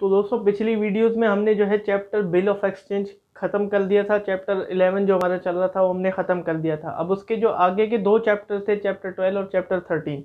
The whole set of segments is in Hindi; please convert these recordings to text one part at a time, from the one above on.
तो दोस्तों पिछली वीडियोस में हमने जो है चैप्टर बिल ऑफ एक्सचेंज ख़त्म कर दिया था चैप्टर 11 जो हमारा चल रहा था वो हमने ख़त्म कर दिया था अब उसके जो आगे के दो चैप्टर थे चैप्टर 12 और चैप्टर 13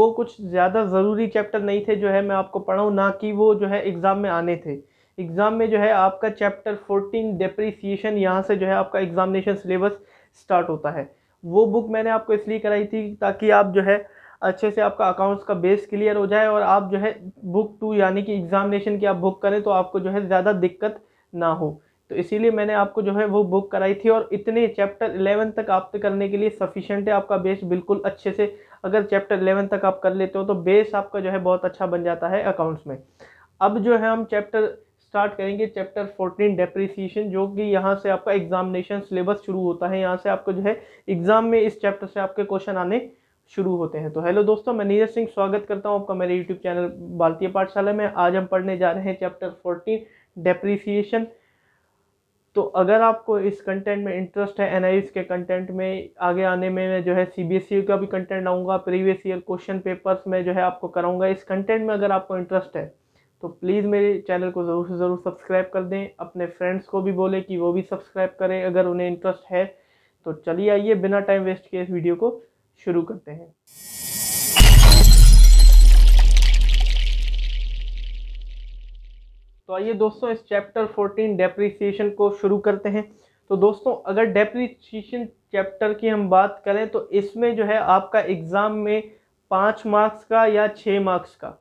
वो कुछ ज़्यादा ज़रूरी चैप्टर नहीं थे जो है मैं आपको पढ़ाऊँ ना कि वो जो है एग्ज़ाम में आने थे एग्ज़ाम में जो है आपका चैप्टर फोर्टीन डिप्रिसिएशन यहाँ से जो है आपका एग्ज़ामिनेशन सिलेबस स्टार्ट होता है वो बुक मैंने आपको इसलिए कराई थी ताकि आप जो है अच्छे से आपका अकाउंट्स का बेस क्लियर हो जाए और आप जो है बुक टू यानी कि एग्ज़ामिनेशन की आप बुक करें तो आपको जो है ज़्यादा दिक्कत ना हो तो इसीलिए मैंने आपको जो है वो बुक कराई थी और इतने चैप्टर इलेवन तक आप करने के लिए सफिशेंट है आपका बेस बिल्कुल अच्छे से अगर चैप्टर इलेवन तक आप कर लेते हो तो बेस आपका जो है बहुत अच्छा बन जाता है अकाउंट्स में अब जो है हम चैप्टर स्टार्ट करेंगे चैप्टर फोर्टीन डेप्रिसिएशन जो कि यहाँ से आपका एग्जामिनेशन सिलेबस शुरू होता है यहाँ से आपको जो है एग्ज़ाम में इस चैप्टर से आपके क्वेश्चन आने शुरू होते हैं तो हेलो दोस्तों मैं नीरज सिंह स्वागत करता हूं आपका मेरे यूट्यूब चैनल भारतीय पाठशाला में आज हम पढ़ने जा रहे हैं चैप्टर फोर्टीन डेप्रिसिएशन तो अगर आपको इस कंटेंट में इंटरेस्ट है एन के कंटेंट में आगे आने में मैं जो है सी e का भी कंटेंट लाऊंगा प्रीवियस ईयर क्वेश्चन पेपर्स में जो है आपको कराऊंगा इस कंटेंट में अगर आपको इंटरेस्ट है तो प्लीज़ मेरे चैनल को ज़रूर से ज़रूर सब्सक्राइब कर दें अपने फ्रेंड्स को भी बोले कि वो भी सब्सक्राइब करें अगर उन्हें इंटरेस्ट है तो चलिए आइए बिना टाइम वेस्ट किए इस वीडियो को शुरू करते हैं तो आइए दोस्तों इस चैप्टर 14 डेप्रीसिएशन को शुरू करते हैं तो दोस्तों अगर डेप्रीसिएशन चैप्टर की हम बात करें तो इसमें जो है आपका एग्ज़ाम में पाँच मार्क्स का या छः मार्क्स का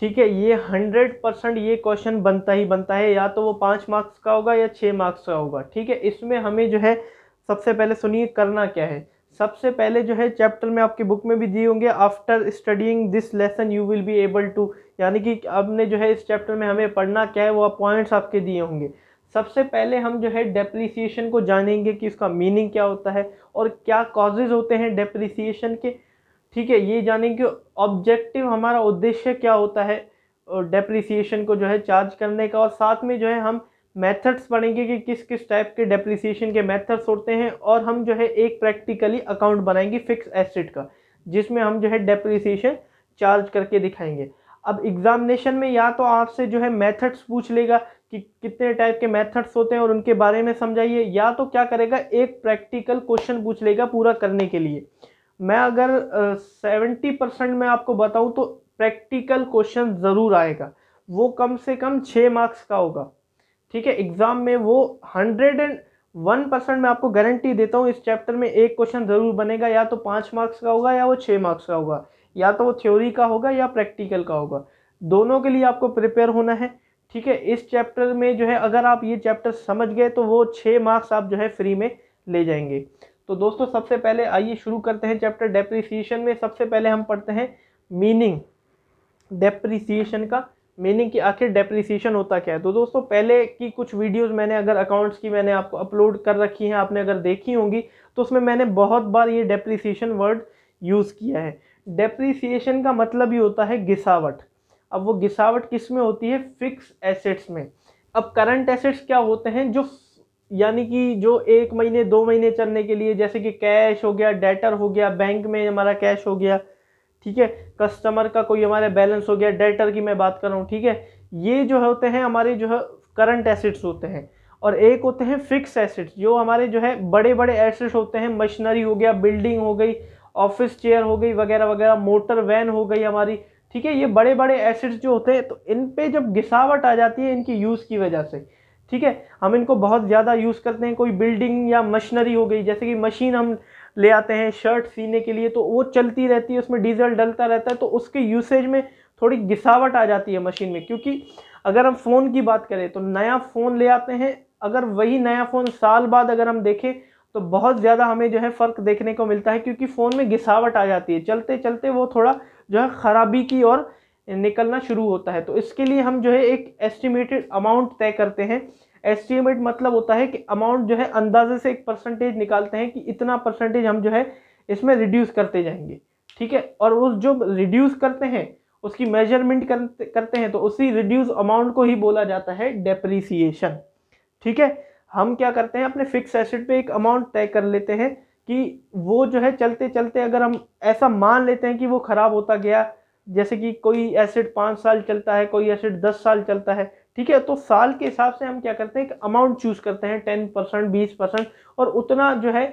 ठीक है ये हंड्रेड परसेंट ये क्वेश्चन बनता ही बनता है या तो वो पाँच मार्क्स का होगा या छः मार्क्स का होगा ठीक है इसमें हमें जो है सबसे पहले सुनिए करना क्या है सबसे पहले जो है चैप्टर में आपकी बुक में भी दिए होंगे after studying this lesson you will be able to यानी कि आपने जो है इस चैप्टर में हमें पढ़ना क्या है वो पॉइंट्स आपके दिए होंगे सबसे पहले हम जो है डेप्रिसिएशन को जानेंगे कि इसका मीनिंग क्या होता है और क्या कॉजेज़ होते हैं डेप्रिसिएशन के ठीक है ये जानेंगे ऑब्जेक्टिव हमारा उद्देश्य क्या होता है डेप्रिसिएशन को जो है चार्ज करने का और साथ में जो है हम मेथड्स पढ़ेंगे कि किस किस टाइप के डेप्रिसिएशन के मेथड्स होते हैं और हम जो है एक प्रैक्टिकली अकाउंट बनाएंगे फिक्स एसेट का जिसमें हम जो है डेप्रिसिएशन चार्ज करके दिखाएंगे अब एग्जामिनेशन में या तो आपसे जो है मेथड्स पूछ लेगा कि कितने टाइप के मेथड्स होते हैं और उनके बारे में समझाइए या तो क्या करेगा एक प्रैक्टिकल क्वेश्चन पूछ लेगा पूरा करने के लिए मैं अगर सेवेंटी परसेंट में आपको बताऊं तो प्रैक्टिकल क्वेश्चन ज़रूर आएगा वो कम से कम छः मार्क्स का होगा ठीक है एग्जाम में वो हंड्रेड एंड वन परसेंट मैं आपको गारंटी देता हूँ इस चैप्टर में एक क्वेश्चन ज़रूर बनेगा या तो पाँच मार्क्स का होगा या वो छः मार्क्स का होगा या तो वो थ्योरी का होगा या प्रैक्टिकल का होगा दोनों के लिए आपको प्रिपेयर होना है ठीक है इस चैप्टर में जो है अगर आप ये चैप्टर समझ गए तो वो छः मार्क्स आप जो है फ्री में ले जाएंगे तो दोस्तों सबसे पहले आइए शुरू करते हैं चैप्टर डेप्रिसिएशन में सबसे पहले हम पढ़ते हैं मीनिंग डेप्रिसिएशन का मीनिंग कि आखिर डेप्रिसिएशन होता क्या है तो दोस्तों पहले की कुछ वीडियोस मैंने अगर अकाउंट्स की मैंने आपको अपलोड कर रखी हैं आपने अगर देखी होंगी तो उसमें मैंने बहुत बार ये डेप्रिसिएशन वर्ड यूज़ किया है डेप्रिसिएशन का मतलब ही होता है घिसावट अब वो घिसावट किस में होती है फिक्स एसेट्स में अब करंट एसेट्स क्या होते हैं जो यानी कि जो एक महीने दो महीने चलने के लिए जैसे कि कैश हो गया डेटर हो गया बैंक में हमारा कैश हो गया ठीक है कस्टमर का कोई हमारे बैलेंस हो गया डेटर की मैं बात कर रहा हूँ ठीक है ये जो होते हैं हमारे जो है करंट एसिड्स होते हैं और एक होते हैं फिक्स एसिड्स जो हमारे जो है बड़े बड़े एसिड्स होते हैं मशीनरी हो गया बिल्डिंग हो गई ऑफिस चेयर हो गई वगैरह वगैरह मोटर वैन हो गई हमारी ठीक है ये बड़े बड़े एसिड्स जो होते हैं तो इन पे जब घिसावट आ जाती है इनकी यूज़ की वजह से ठीक है हम इनको बहुत ज़्यादा यूज़ करते हैं कोई बिल्डिंग या मशीनरी हो गई जैसे कि मशीन हम ले आते हैं शर्ट सीने के लिए तो वो चलती रहती है उसमें डीजल डलता रहता है तो उसके यूसेज में थोड़ी घिसावट आ जाती है मशीन में क्योंकि अगर हम फ़ोन की बात करें तो नया फ़ोन ले आते हैं अगर वही नया फ़ोन साल बाद अगर हम देखें तो बहुत ज़्यादा हमें जो है फ़र्क देखने को मिलता है क्योंकि फ़ोन में घिसावट आ जाती है चलते चलते वो थोड़ा जो है ख़राबी की ओर निकलना शुरू होता है तो इसके लिए हम जो है एक एस्टिमेटेड अमाउंट तय करते हैं एस्टीमेट मतलब होता है कि अमाउंट जो है अंदाजे से एक परसेंटेज निकालते हैं कि इतना परसेंटेज हम जो है इसमें रिड्यूस करते जाएंगे ठीक है और वो जो रिड्यूस करते हैं उसकी मेजरमेंट करते हैं तो उसी रिड्यूस अमाउंट को ही बोला जाता है डेप्रीसिएशन ठीक है हम क्या करते हैं अपने फिक्स एसेट पे एक अमाउंट तय कर लेते हैं कि वो जो है चलते चलते अगर हम ऐसा मान लेते हैं कि वो ख़राब होता गया जैसे कि कोई एसेट पाँच साल चलता है कोई एसेट दस साल चलता है ठीक है तो साल के हिसाब से हम क्या करते हैं एक अमाउंट चूज करते हैं टेन परसेंट बीस परसेंट और उतना जो है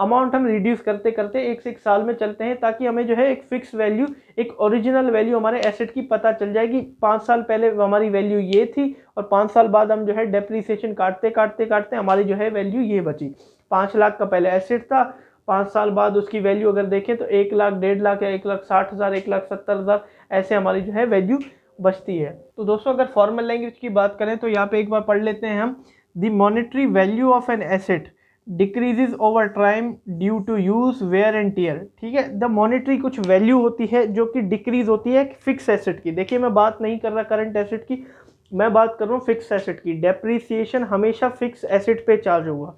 अमाउंट हम रिड्यूस करते करते एक से एक साल में चलते हैं ताकि हमें जो है एक फिक्स वैल्यू एक ओरिजिनल वैल्यू हमारे एसेट की पता चल जाएगी पाँच साल पहले हमारी वैल्यू ये थी और पाँच साल बाद हम जो है डेप्रीसिएशन काटते काटते काटते हमारी जो है वैल्यू ये बची पाँच लाख का पहले एसेट था पाँच साल बाद उसकी वैल्यू अगर देखें तो एक लाख डेढ़ लाख या एक लाख साठ हज़ार एक लाख सत्तर हज़ार ऐसे हमारी जो है वैल्यू बचती है तो दोस्तों अगर फॉर्मल लैंग्वेज की बात करें तो यहाँ पे एक बार पढ़ लेते हैं हम the monetary value of an asset decreases over time due to use wear and tear ठीक है द मॉनिटरी कुछ वैल्यू होती है जो कि डिक्रीज होती है फिक्स एसेट की देखिए मैं बात नहीं कर रहा करंट एसेट की मैं बात कर रहा हूँ फिक्स एसेट की डेप्रीसिएशन हमेशा फिक्स एसेट पे चार्ज होगा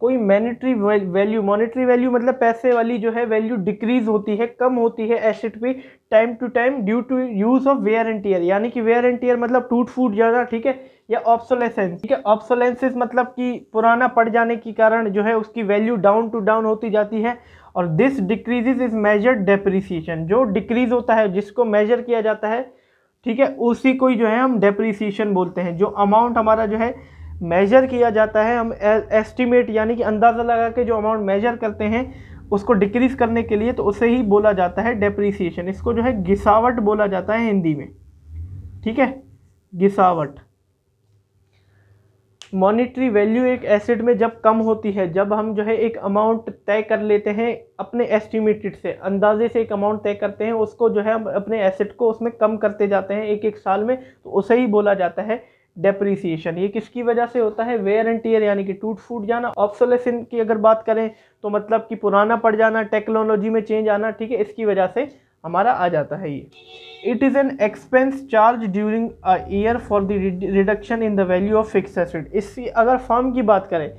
कोई मैनिट्री वैल्यू मॉनिटरी वैल्यू मतलब पैसे वाली जो है वैल्यू डिक्रीज होती है कम होती है एसेट पे time to time due to use of wear and tear यानी कि वेयर एंड टीयर मतलब टूट फूट जाना ठीक है या ऑप्सोलेसेंस ठीक है ऑप्सोलेंसिस मतलब कि पुराना पड़ जाने के कारण जो है उसकी वैल्यू डाउन टू डाउन होती जाती है और this decrease is measured depreciation जो डिक्रीज होता है जिसको मेजर किया जाता है ठीक है उसी को ही जो है हम डेप्रिसिएशन बोलते हैं जो अमाउंट हमारा जो है मेजर किया जाता है हम एस्टिमेट यानी कि अंदाज़ा लगा के जो अमाउंट मेजर करते हैं उसको डिक्रीज करने के लिए तो उसे ही बोला जाता है डेप्रीसीशन इसको जो है घिसावट बोला जाता है हिंदी में ठीक है घिसावट मॉनिटरी वैल्यू एक एसेट में जब कम होती है जब हम जो है एक अमाउंट तय कर लेते हैं अपने एस्टिमेटेड से अंदाजे से एक अमाउंट तय करते हैं उसको जो है हम अपने एसेट को उसमें कम करते जाते हैं एक एक साल में तो उसे ही बोला जाता है डेप्रीसिएशन ये किसकी वजह से होता है वेयर एंड टीयर यानी कि टूट फूट जाना ऑप्सोलेसिन की अगर बात करें तो मतलब कि पुराना पड़ जाना टेक्नोलॉजी में चेंज आना ठीक है इसकी वजह से हमारा आ जाता है ये it is an expense charge during a year for the reduction in the value of fix asset इसी अगर फर्म की बात करें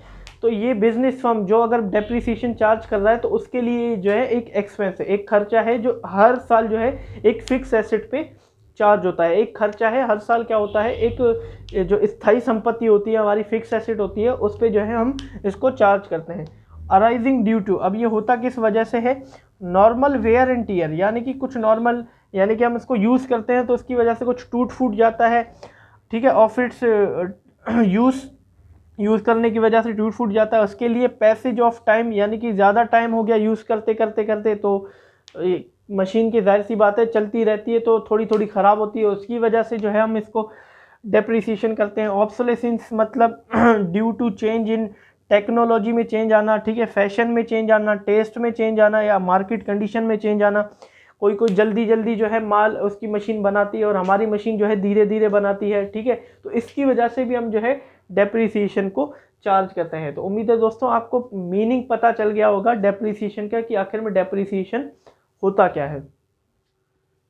तो ये बिजनेस फर्म जो अगर डेप्रिसिएशन चार्ज कर रहा है तो उसके लिए जो है एक एक्सपेंस है एक खर्चा है जो हर साल जो है एक फिक्स एसिड पे चार्ज होता है एक खर्चा है हर साल क्या होता है एक जो स्थाई संपत्ति होती है हमारी फिक्स एसेट होती है उस पर जो है हम इसको चार्ज करते हैं अराइजिंग ड्यू टू अब ये होता किस वजह से है नॉर्मल वेयर एंड टीयर यानी कि कुछ नॉर्मल यानी कि हम इसको यूज़ करते हैं तो उसकी वजह से कुछ टूट फूट जाता है ठीक है ऑफ इट्स यूज़ यूज़ करने की वजह से टूट फूट जाता है उसके लिए पैसेज ऑफ टाइम यानी कि ज़्यादा टाइम हो गया यूज़ करते करते करते तो मशीन की जाहिर सी बात है चलती रहती है तो थोड़ी थोड़ी ख़राब होती है उसकी वजह से जो है हम इसको डेप्रिसिएशन करते हैं ऑब्सोलेसेंस मतलब due to change in technology में चेंज आना ठीक है फैशन में चेंज आना टेस्ट में चेंज आना या मार्केट कंडीशन में चेंज आना कोई कोई जल्दी जल्दी जो है माल उसकी मशीन बनाती है और हमारी मशीन जो है धीरे धीरे बनाती है ठीक है तो इसकी वजह से भी हम जो है डेप्रिसिएशन को चार्ज करते हैं तो उम्मीद है दोस्तों आपको मीनिंग पता चल गया होगा डेप्रिसिएशन का कि आखिर में डेप्रिसिएशन होता क्या है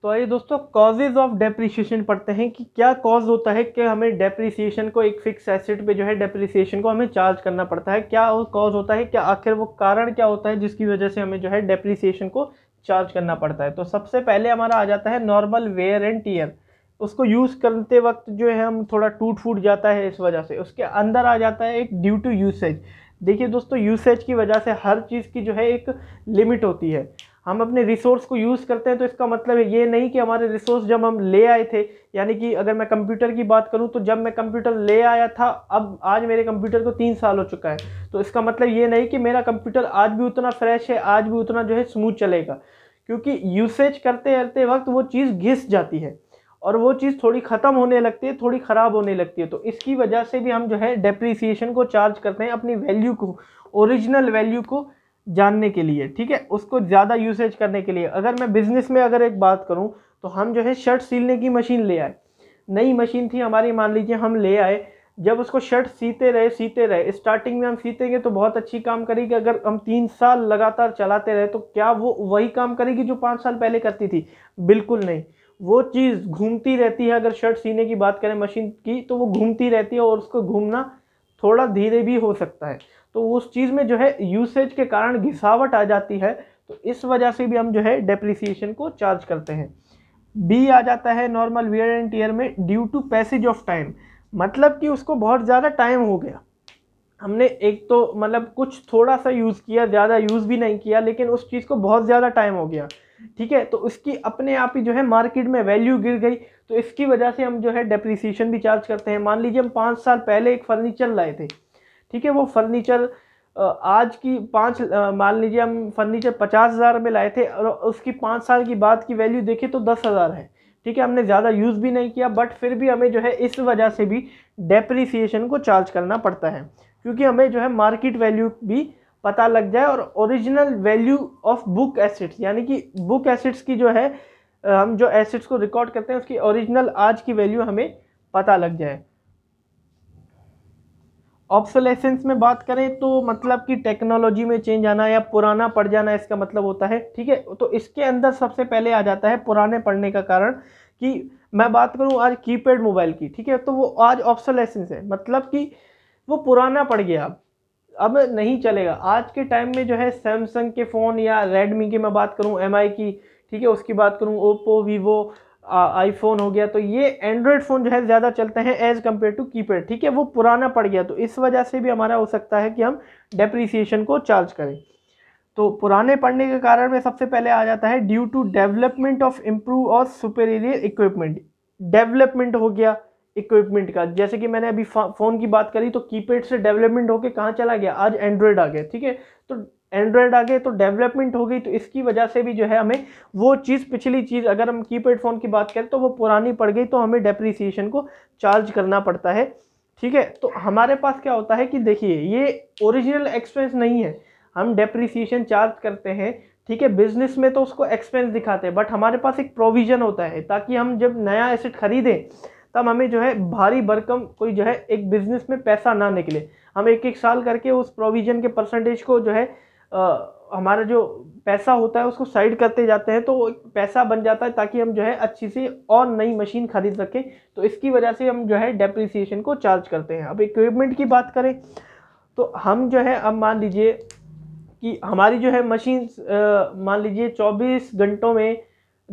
तो आइए दोस्तों कॉजेज ऑफ डेप्रिसिएशन पढ़ते हैं कि क्या कॉज होता है कि हमें डेप्रिसिएशन को एक फिक्स एसेट पे जो है डेप्रिसिएशन को हमें चार्ज करना पड़ता है क्या वो कॉज होता है क्या आखिर वो कारण क्या होता है जिसकी वजह से हमें जो है डेप्रिसिएशन को चार्ज करना पड़ता है तो सबसे पहले हमारा आ जाता है नॉर्मल वेयर एंड टीयर उसको यूज़ करते वक्त जो है हम थोड़ा टूट फूट जाता है इस वजह से उसके अंदर आ जाता है एक ड्यू टू यूसेज देखिए दोस्तों यूसेज की वजह से हर चीज़ की जो है एक लिमिट होती है हम अपने रिसोर्स को यूज़ करते हैं तो इसका मतलब ये नहीं कि हमारे रिसोर्स जब हम ले आए थे यानी कि अगर मैं कंप्यूटर की बात करूं तो जब मैं कंप्यूटर ले आया था अब आज मेरे कंप्यूटर को तीन साल हो चुका है तो इसका मतलब ये नहीं कि मेरा कंप्यूटर आज भी उतना फ्रेश है आज भी उतना जो है स्मूथ चलेगा क्योंकि यूसेज करते करते वक्त वो चीज़ घिस जाती है और वो चीज़ थोड़ी ख़त्म होने लगती है थोड़ी ख़राब होने लगती है तो इसकी वजह से भी हम जो है डेप्रिसिएशन को चार्ज करते हैं अपनी वैल्यू को ओरिजिनल वैल्यू को जानने के लिए ठीक है उसको ज़्यादा यूसेज करने के लिए अगर मैं बिज़नेस में अगर एक बात करूँ तो हम जो है शर्ट सीलने की मशीन ले आए नई मशीन थी हमारी मान लीजिए हम ले आए जब उसको शर्ट सीते रहे सीते रहे स्टार्टिंग में हम सीतेंगे तो बहुत अच्छी काम करेगी अगर हम तीन साल लगातार चलाते रहे तो क्या वो वही काम करेगी जो पाँच साल पहले करती थी बिल्कुल नहीं वो चीज़ घूमती रहती है अगर शर्ट सीने की बात करें मशीन की तो वो घूमती रहती है और उसको घूमना थोड़ा धीरे भी हो सकता है तो उस चीज़ में जो है यूसेज के कारण घिसावट आ जाती है तो इस वजह से भी हम जो है डेप्रिसिएशन को चार्ज करते हैं बी आ जाता है नॉर्मल वियर एंड टीयर में due to passage of time मतलब कि उसको बहुत ज़्यादा टाइम हो गया हमने एक तो मतलब कुछ थोड़ा सा यूज़ किया ज़्यादा यूज़ भी नहीं किया लेकिन उस चीज़ को बहुत ज़्यादा टाइम हो गया ठीक है तो उसकी अपने आप ही जो है मार्केट में वैल्यू गिर गई तो इसकी वजह से हम जो है डेप्रिसिएशन भी चार्ज करते हैं मान लीजिए हम पाँच साल पहले एक फर्नीचर लाए थे ठीक है वो फर्नीचर आज की पाँच मान लीजिए हम फर्नीचर पचास हज़ार में लाए थे और उसकी पाँच साल की बाद की वैल्यू देखें तो दस हज़ार है ठीक है हमने ज़्यादा यूज़ भी नहीं किया बट फिर भी हमें जो है इस वजह से भी डेप्रिसिएशन को चार्ज करना पड़ता है क्योंकि हमें जो है मार्केट वैल्यू भी पता लग जाए और original value of book assets यानी कि बुक एसेट्स की जो है हम जो एसेट्स को रिकॉर्ड करते हैं उसकी ओरिजिनल आज की वैल्यू हमें पता लग जाए ऑप्सोलेसेंस में बात करें तो मतलब कि टेक्नोलॉजी में चेंज आना या पुराना पड़ जाना इसका मतलब होता है ठीक है तो इसके अंदर सबसे पहले आ जाता है पुराने पड़ने का कारण कि मैं बात करूं आज कीपैड मोबाइल की ठीक है तो वो आज ऑप्सोलेसेंस है मतलब कि वो पुराना पड़ गया अब अब नहीं चलेगा आज के टाइम में जो है सैमसंग के फ़ोन या रेडमी की मैं बात करूँ एम की ठीक है उसकी बात करूँ ओप्पो वीवो आईफोन हो गया तो ये एंड्रॉयड फ़ोन जो है ज़्यादा चलते हैं एज़ कम्पेयर टू कीपैड ठीक है वो पुराना पड़ गया तो इस वजह से भी हमारा हो सकता है कि हम डेप्रिसिएशन को चार्ज करें तो पुराने पड़ने के कारण में सबसे पहले आ जाता है due to development of improve और सुपेरियर इक्विपमेंट डेवलपमेंट हो गया इक्विपमेंट का जैसे कि मैंने अभी फ़ोन की बात करी तो कीपैड से डेवलपमेंट होकर कहाँ चला गया आज एंड्रॉयड आ गया ठीक है तो एंड्रॉयड आ गए तो डेवलपमेंट हो गई तो इसकी वजह से भी जो है हमें वो चीज़ पिछली चीज़ अगर हम कीपैड फ़ोन की बात करें तो वो पुरानी पड़ गई तो हमें डेप्रीसीशन को चार्ज करना पड़ता है ठीक है तो हमारे पास क्या होता है कि देखिए ये ओरिजिनल एक्सपेंस नहीं है हम डेप्रीसीशन चार्ज करते हैं ठीक है बिजनेस में तो उसको एक्सपेंस दिखाते हैं बट हमारे पास एक प्रोविज़न होता है ताकि हम जब नया एसेट खरीदें तब हमें जो है भारी भरकम कोई जो है एक बिज़नेस में पैसा ना निकले हम एक एक साल करके उस प्रोविज़न के परसेंटेज को जो है हमारा जो पैसा होता है उसको साइड करते जाते हैं तो पैसा बन जाता है ताकि हम जो है अच्छी से और नई मशीन खरीद सकें तो इसकी वजह से हम जो है डेप्रिसिएशन को चार्ज करते हैं अब इक्विपमेंट की बात करें तो हम जो है अब मान लीजिए कि हमारी जो है मशीन मान लीजिए 24 घंटों में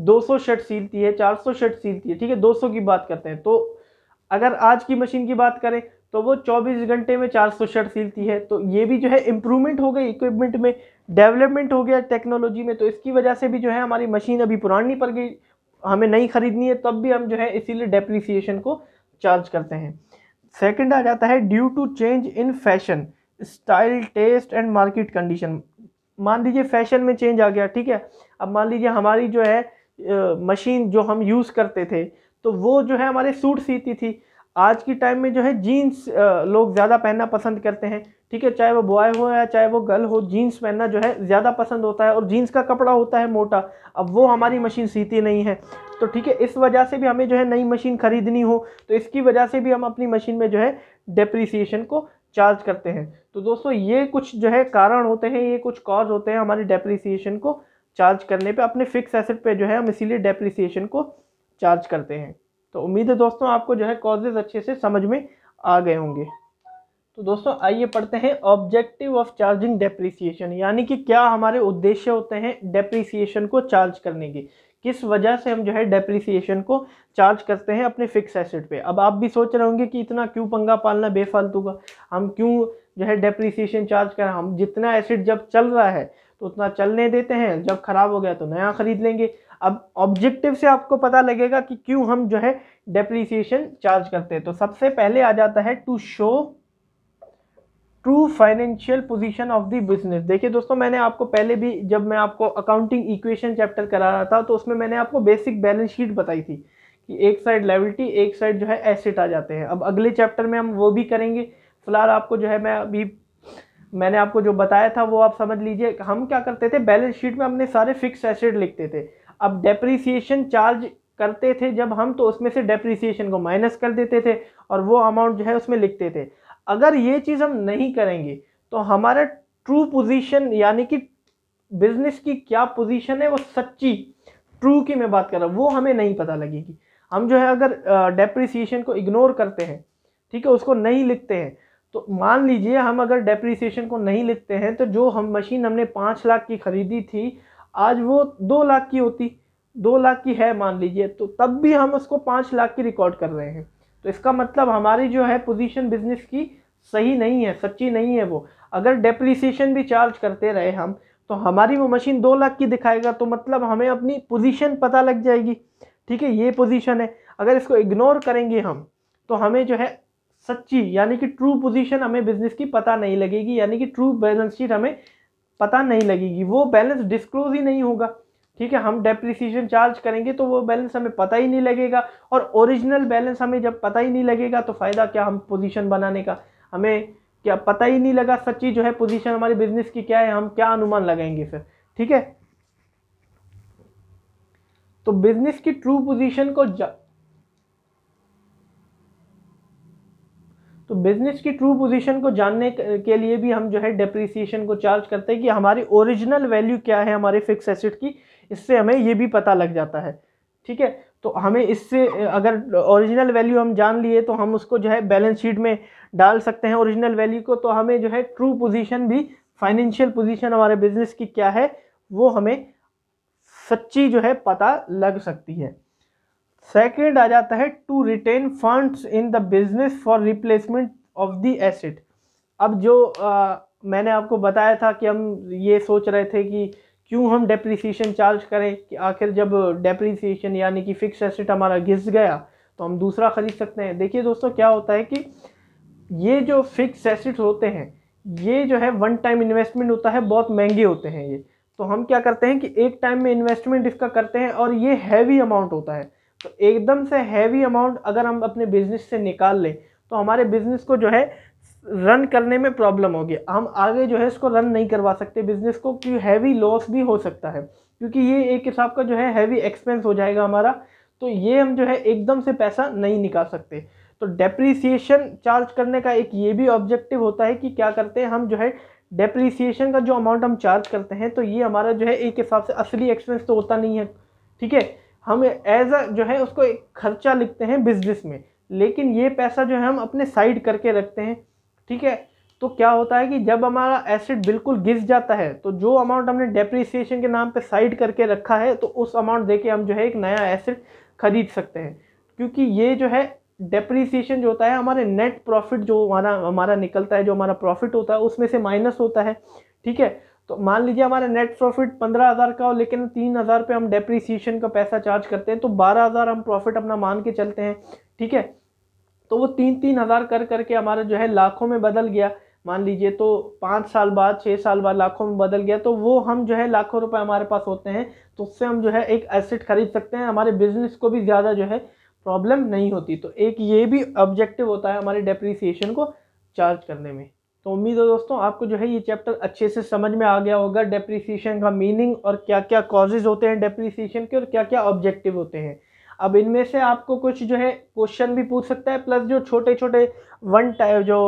200 शर्ट सीलती है 400 शर्ट सीलती है ठीक है 200 की बात करते हैं तो अगर आज की मशीन की बात करें तो वो 24 घंटे में 400 शर्ट सिलती है तो ये भी जो है इम्प्रूवमेंट हो गई इक्विपमेंट में डेवलपमेंट हो गया टेक्नोलॉजी में तो इसकी वजह से भी जो है हमारी मशीन अभी पुरानी पड़ गई हमें नहीं ख़रीदनी है तब भी हम जो है इसीलिए डेप्रिसिएशन को चार्ज करते हैं सेकंड आ जाता है due to change in fashion style taste and market condition मान लीजिए फैशन में चेंज आ गया ठीक है अब मान लीजिए हमारी जो है मशीन जो हम यूज़ करते थे तो वो जो है हमारे सूट सीती थी आज की टाइम में जो है जीन्स लोग ज़्यादा पहनना पसंद करते हैं ठीक है चाहे वो बॉय हो या चाहे वो गर्ल हो जीन्स पहनना जो है ज़्यादा पसंद होता है और जीन्स का कपड़ा होता है मोटा अब वो हमारी मशीन सीती नहीं है तो ठीक है इस वजह से भी हमें जो है नई मशीन ख़रीदनी हो तो इसकी वजह से भी हम अपनी मशीन में जो है डेप्रीसीशन को चार्ज करते हैं तो दोस्तों ये कुछ जो है कारण होते हैं ये कुछ कॉज होते हैं हमारे डेप्रिसिएशन को चार्ज करने पे अपने फिक्स एसेट पे जो है हम इसीलिए डेप्रिसिएशन को चार्ज करते हैं तो उम्मीद है दोस्तों आपको जो है कॉजेज अच्छे से समझ में आ गए होंगे तो दोस्तों आइए पढ़ते हैं ऑब्जेक्टिव ऑफ चार्जिंग डेप्रिसिएशन यानी कि क्या हमारे उद्देश्य होते हैं डेप्रिसिएशन को चार्ज करने के किस वजह से हम जो है डेप्रिसिएशन को चार्ज करते हैं अपने फिक्स एसेट पे अब आप भी सोच रहे होंगे कि इतना क्यों पंगा पालना बेफालतू का हम क्यों जो है डेप्रिसिएशन चार्ज करें हम जितना एसेट जब चल रहा है तो उतना चलने देते हैं जब ख़राब हो गया तो नया ख़रीद लेंगे अब ऑब्जेक्टिव से आपको पता लगेगा कि क्यों हम जो है डेप्रीसिएशन चार्ज करते हैं तो सबसे पहले आ जाता है to show true financial position of the business देखिए दोस्तों मैंने आपको पहले भी जब मैं आपको अकाउंटिंग इक्वेशन चैप्टर करा रहा था तो उसमें मैंने आपको बेसिक बैलेंस शीट बताई थी कि एक साइड लेवल्टी एक साइड जो है एसेट आ जाते हैं अब अगले चैप्टर में हम वो भी करेंगे फिलहाल आपको जो है मैं अभी मैंने आपको जो बताया था वो आप समझ लीजिए हम क्या करते थे बैलेंस शीट में अपने सारे फिक्स एसेट लिखते थे अब डेप्रिसिएशन चार्ज करते थे जब हम तो उसमें से डेप्रिसिएशन को माइनस कर देते थे और वो अमाउंट जो है उसमें लिखते थे अगर ये चीज़ हम नहीं करेंगे तो हमारा ट्रू पोजीशन यानी कि बिजनेस की क्या पोजीशन है वो सच्ची ट्रू की मैं बात कर रहा हूँ वो हमें नहीं पता लगेगी हम जो है अगर डेप्रिसिएशन को इग्नोर करते हैं ठीक है उसको नहीं लिखते हैं तो मान लीजिए हम अगर डेप्रीसीशन को नहीं लिखते हैं तो जो हम मशीन हमने पाँच लाख की ख़रीदी थी आज वो दो लाख की होती दो लाख की है मान लीजिए तो तब भी हम उसको पाँच लाख की रिकॉर्ड कर रहे हैं तो इसका मतलब हमारी जो है पोजीशन बिजनेस की सही नहीं है सच्ची नहीं है वो अगर डेप्रिसिएशन भी चार्ज करते रहे हम तो हमारी वो मशीन दो लाख की दिखाएगा तो मतलब हमें अपनी पोजीशन पता लग जाएगी ठीक है ये पोजीशन है अगर इसको इग्नोर करेंगे हम तो हमें जो है सच्ची यानी कि ट्रू पोजीशन हमें बिजनेस की पता नहीं लगेगी यानी कि ट्रू बैलेंस शीट हमें पता नहीं लगेगी वो बैलेंस डिस्क्लोज ही नहीं होगा ठीक है हम डेप्रिसिएशन चार्ज करेंगे तो वो बैलेंस हमें पता ही नहीं लगेगा और ओरिजिनल बैलेंस हमें जब पता ही नहीं लगेगा तो फ़ायदा क्या हम पोजीशन बनाने का हमें क्या पता ही नहीं लगा सच्ची जो है पोजीशन हमारी बिजनेस की क्या है हम क्या अनुमान लगाएंगे फिर ठीक है तो बिजनेस की ट्रू पोजीशन को तो बिजनेस की ट्रू पोजीशन को जानने के लिए भी हम जो है डेप्रिसिएशन को चार्ज करते हैं कि हमारी ओरिजिनल वैल्यू क्या है हमारे फिक्स एसेट की इससे हमें ये भी पता लग जाता है ठीक है तो हमें इससे अगर ओरिजिनल वैल्यू हम जान लिए तो हम उसको जो है बैलेंस शीट में डाल सकते हैं ओरिजिनल वैल्यू को तो हमें जो है ट्रू पोजीशन भी फाइनेंशियल पोजीशन हमारे बिजनेस की क्या है वो हमें सच्ची जो है पता लग सकती है सेकेंड आ जाता है to retain funds in the business for replacement of the asset अब जो आ, मैंने आपको बताया था कि हम ये सोच रहे थे कि क्यों हम डेप्रिसिएशन चार्ज करें कि आखिर जब डेप्रिसिएशन यानी कि फिक्स एसेट हमारा घिस गया तो हम दूसरा ख़रीद सकते हैं देखिए दोस्तों क्या होता है कि ये जो फिक्स एसेट्स होते हैं ये जो है वन टाइम इन्वेस्टमेंट होता है बहुत महंगे होते हैं ये तो हम क्या करते हैं कि एक टाइम में इन्वेस्टमेंट इसका करते हैं और ये हैवी अमाउंट होता है तो एकदम से हैवी अमाउंट अगर हम अपने बिजनेस से निकाल लें तो हमारे बिजनेस को जो है रन करने में प्रॉब्लम होगी हम आगे जो है इसको रन नहीं करवा सकते बिजनेस को क्योंकि हैवी लॉस भी हो सकता है क्योंकि ये एक हिसाब का जो है हैवी एक्सपेंस हो जाएगा हमारा तो ये हम जो है एकदम से पैसा नहीं निकाल सकते तो डेप्रीसिएशन चार्ज करने का एक ये भी ऑब्जेक्टिव होता है कि क्या करते हैं हम जो है डेप्रीसिएशन का जो अमाउंट हम चार्ज करते हैं तो ये हमारा जो है एक हिसाब से असली एक्सपेंस तो होता नहीं है ठीक है हम एज अ जो है उसको एक खर्चा लिखते हैं बिजनेस में लेकिन ये पैसा जो है हम अपने साइड करके रखते हैं ठीक है तो क्या होता है कि जब हमारा एसेट बिल्कुल गिर जाता है तो जो अमाउंट हमने डेप्रिसिएशन के नाम पे साइड करके रखा है तो उस अमाउंट देके हम जो है एक नया एसेट खरीद सकते हैं क्योंकि ये जो है डेप्रिसिएशन जो होता है हमारे नेट प्रॉफिट जो हमारा हमारा निकलता है जो हमारा प्रॉफिट होता है उसमें से माइनस होता है ठीक है तो मान लीजिए हमारा नेट प्रॉफिट पंद्रह हज़ार का हो लेकिन तीन हज़ार पर हम डेप्रिसिएशन का पैसा चार्ज करते हैं तो बारह हज़ार हम प्रॉफिट अपना मान के चलते हैं ठीक है तो वो तीन तीन हज़ार कर करके हमारा जो है लाखों में बदल गया मान लीजिए तो पाँच साल बाद छः साल बाद लाखों में बदल गया तो वो हम जो है लाखों रुपए हमारे पास होते हैं तो उससे हम जो है एक एसेट खरीद सकते हैं हमारे बिजनेस को भी ज़्यादा जो है प्रॉब्लम नहीं होती तो एक ये भी ऑब्जेक्टिव होता है हमारे डेप्रिसिएशन को चार्ज करने में तो उम्मीद है दोस्तों आपको जो है ये चैप्टर अच्छे से समझ में आ गया होगा डेप्रिसिएशन का मीनिंग और क्या क्या कॉजेज होते हैं डेप्रिसिएशन के और क्या क्या ऑब्जेक्टिव होते हैं अब इनमें से आपको कुछ जो है क्वेश्चन भी पूछ सकता है प्लस जो छोटे छोटे वन टाइप जो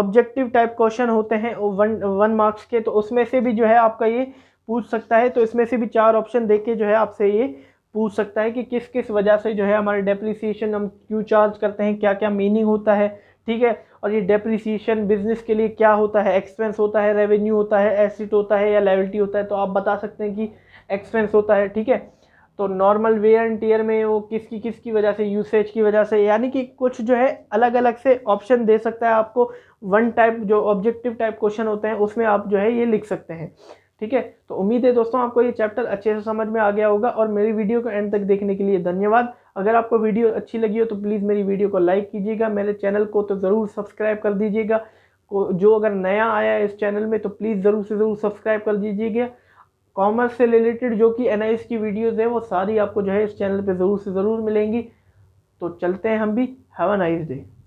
ऑब्जेक्टिव टाइप क्वेश्चन होते हैं वन वन मार्क्स के तो उसमें से भी जो है आपका ये पूछ सकता है तो इसमें से भी चार ऑप्शन दे के जो है आपसे ये पूछ सकता है कि किस किस वजह से जो है हमारे डेप्रिसिएशन हम क्यों चार्ज करते हैं क्या क्या मीनिंग होता है ठीक है और ये डेप्रिसिएशन बिजनेस के लिए क्या होता है एक्सपेंस होता है रेवेन्यू होता है एसिट होता है या लेवल्टी होता है तो आप बता सकते हैं कि एक्सपेंस होता है ठीक है तो नॉर्मल वेयर एंड टीयर में वो किसकी किसकी वजह से यूसेज की वजह से यानी कि कुछ जो है अलग अलग से ऑप्शन दे सकता है आपको वन टाइप जो ऑब्जेक्टिव टाइप क्वेश्चन होते हैं उसमें आप जो है ये लिख सकते हैं ठीक है तो उम्मीद है दोस्तों आपको ये चैप्टर अच्छे से समझ में आ गया होगा और मेरी वीडियो को एंड तक देखने के लिए धन्यवाद अगर आपको वीडियो अच्छी लगी हो तो प्लीज़ मेरी वीडियो को लाइक कीजिएगा मेरे चैनल को तो ज़रूर सब्सक्राइब कर दीजिएगा जो अगर नया आया है इस चैनल में तो प्लीज़ ज़रूर से ज़रूर सब्सक्राइब कर दीजिएगा कॉमर्स से रिलेटेड जो कि एन की वीडियोज़ हैं वो सारी आपको जो है इस चैनल पर ज़रूर से ज़रूर मिलेंगी तो चलते हैं हम भी हैव अ नाइस डे